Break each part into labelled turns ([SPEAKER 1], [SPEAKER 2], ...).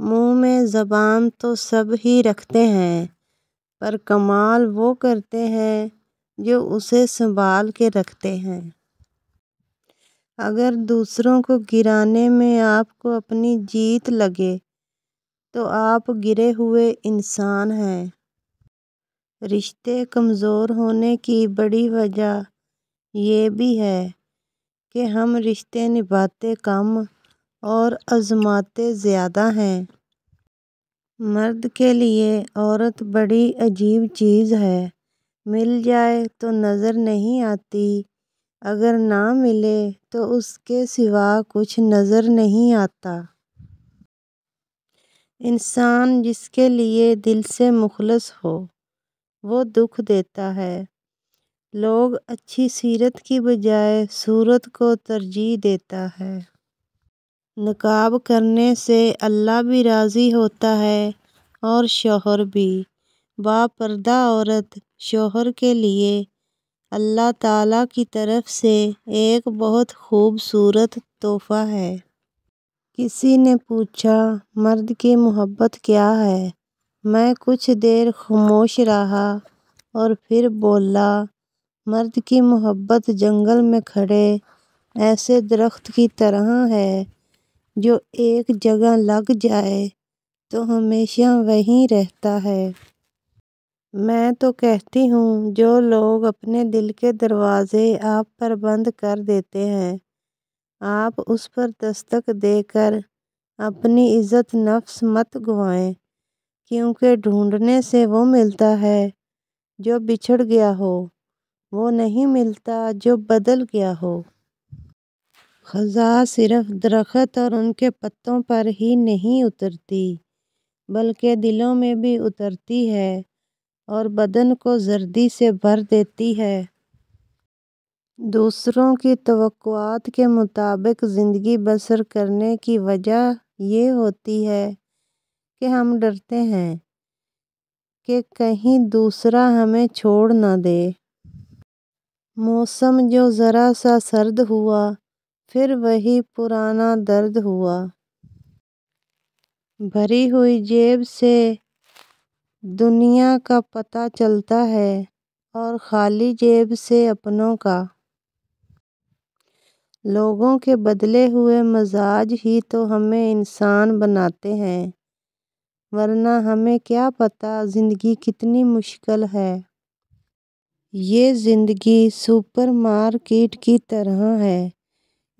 [SPEAKER 1] मुंह में ज़बान तो सब ही रखते हैं पर कमाल वो करते हैं जो उसे संभाल के रखते हैं अगर दूसरों को गिराने में आपको अपनी जीत लगे तो आप गिरे हुए इंसान हैं रिश्ते कमज़ोर होने की बड़ी वजह ये भी है कि हम रिश्ते निभाते कम और अज़माते ज़्यादा हैं मर्द के लिए औरत बड़ी अजीब चीज़ है मिल जाए तो नज़र नहीं आती अगर ना मिले तो उसके सिवा कुछ नज़र नहीं आता इंसान जिसके लिए दिल से मुखलस हो वो दुख देता है लोग अच्छी सीरत की बजाय सूरत को तरजीह देता है नकाब करने से अल्लाह भी राज़ी होता है और शोहर भी बापर्दा औरत शोहर के लिए अल्लाह ताला की तरफ से एक बहुत खूबसूरत तोहफ़ा है किसी ने पूछा मर्द की मोहब्बत क्या है मैं कुछ देर खामोश रहा और फिर बोला मर्द की मोहब्बत जंगल में खड़े ऐसे दरख्त की तरह है जो एक जगह लग जाए तो हमेशा वहीं रहता है मैं तो कहती हूँ जो लोग अपने दिल के दरवाज़े आप पर बंद कर देते हैं आप उस पर दस्तक देकर अपनी इज़्ज़त नफ्स मत गवाएं क्योंकि ढूंढने से वो मिलता है जो बिछड़ गया हो वो नहीं मिलता जो बदल गया हो ख़ज़ा सिर्फ़ दरख्त और उनके पत्तों पर ही नहीं उतरती बल्कि दिलों में भी उतरती है और बदन को जर्दी से भर देती है दूसरों की तवक्कुआत के मुताबिक ज़िंदगी बसर करने की वजह ये होती है कि हम डरते हैं कि कहीं दूसरा हमें छोड़ ना दे मौसम जो ज़रा सा सर्द हुआ फिर वही पुराना दर्द हुआ भरी हुई जेब से दुनिया का पता चलता है और खाली जेब से अपनों का लोगों के बदले हुए मजाज ही तो हमें इंसान बनाते हैं वरना हमें क्या पता ज़िंदगी कितनी मुश्किल है ये ज़िंदगी सुपरमार्केट की तरह है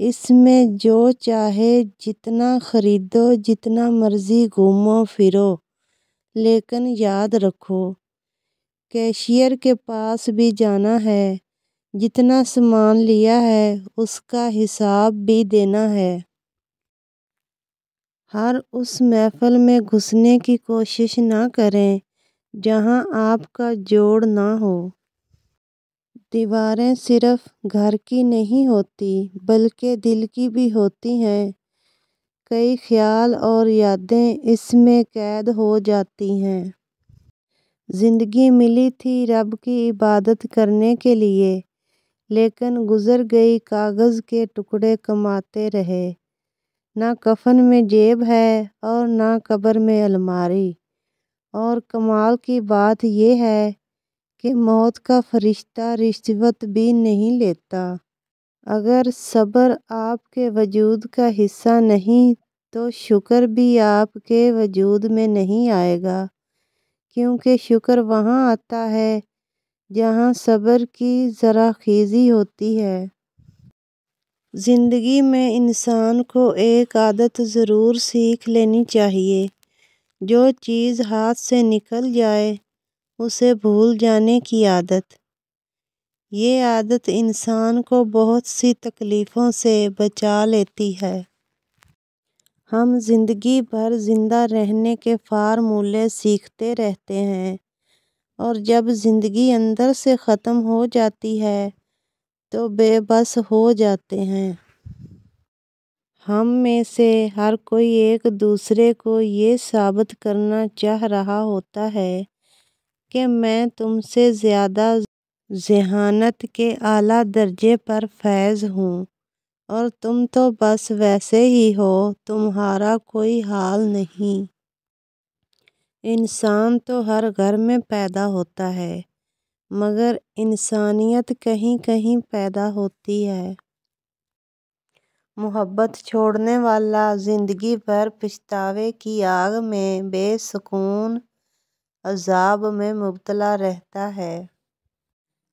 [SPEAKER 1] इसमें जो चाहे जितना ख़रीदो जितना मर्ज़ी घूमो फिरो लेकिन याद रखो कैशियर के पास भी जाना है जितना सामान लिया है उसका हिसाब भी देना है हर उस महफ़ल में घुसने की कोशिश ना करें जहां आपका जोड़ ना हो दीवारें सिर्फ घर की नहीं होती बल्कि दिल की भी होती हैं कई ख्याल और यादें इसमें कैद हो जाती हैं ज़िंदगी मिली थी रब की इबादत करने के लिए लेकिन गुज़र गई कागज़ के टुकड़े कमाते रहे ना कफन में जेब है और ना कब्र में अलमारी और कमाल की बात यह है कि मौत का फरिश्ता रिश्वत भी नहीं लेता अगर सब्र आपके वजूद का हिस्सा नहीं तो शुक्र भी आपके वजूद में नहीं आएगा क्योंकि शुक्र वहाँ आता है जहाँ सब्र की ज़रा खीजी होती है ज़िंदगी में इंसान को एक आदत ज़रूर सीख लेनी चाहिए जो चीज़ हाथ से निकल जाए उसे भूल जाने की आदत ये आदत इंसान को बहुत सी तकलीफ़ों से बचा लेती है हम ज़िंदगी भर ज़िंदा रहने के फार्मूले सीखते रहते हैं और जब ज़िंदगी अंदर से ख़त्म हो जाती है तो बेबस हो जाते हैं हम में से हर कोई एक दूसरे को ये साबित करना चाह रहा होता है कि मैं तुमसे ज़्यादा जहानत के आला दर्जे पर फैज़ हूँ और तुम तो बस वैसे ही हो तुम्हारा कोई हाल नहीं इंसान तो हर घर में पैदा होता है मगर इंसानियत कहीं कहीं पैदा होती है मोहब्बत छोड़ने वाला ज़िंदगी भर पछतावे की आग में बेसकून अजाब में मुबतला रहता है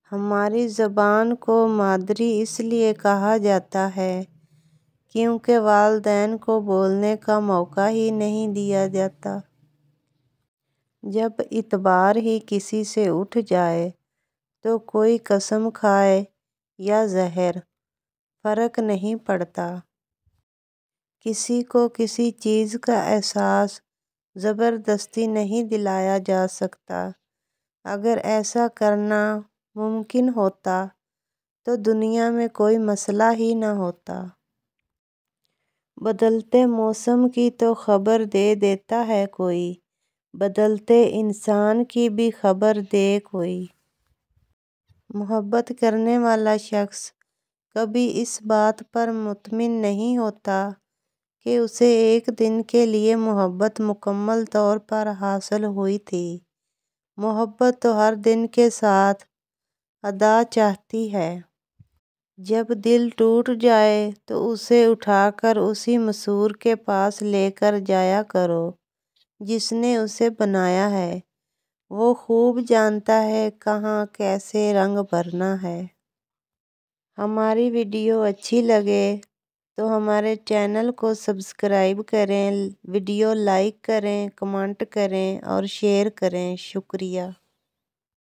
[SPEAKER 1] हमारी ज़बान को मादरी इसलिए कहा जाता है क्योंकि वालदेन को बोलने का मौका ही नहीं दिया जाता जब इतबार ही किसी से उठ जाए तो कोई कसम खाए या जहर फ़र्क नहीं पड़ता किसी को किसी चीज़ का एहसास ज़बरदस्ती नहीं दिलाया जा सकता अगर ऐसा करना मुमकिन होता तो दुनिया में कोई मसला ही ना होता बदलते मौसम की तो खबर दे देता है कोई बदलते इंसान की भी खबर दे कोई मोहब्बत करने वाला शख्स कभी इस बात पर मुतमिन नहीं होता कि उसे एक दिन के लिए मोहब्बत मुकम्मल तौर पर हासिल हुई थी मोहब्बत तो हर दिन के साथ अदा चाहती है जब दिल टूट जाए तो उसे उठाकर उसी मसूर के पास लेकर जाया करो जिसने उसे बनाया है वो खूब जानता है कहाँ कैसे रंग भरना है हमारी वीडियो अच्छी लगे तो हमारे चैनल को सब्सक्राइब करें वीडियो लाइक करें कमेंट करें और शेयर करें शुक्रिया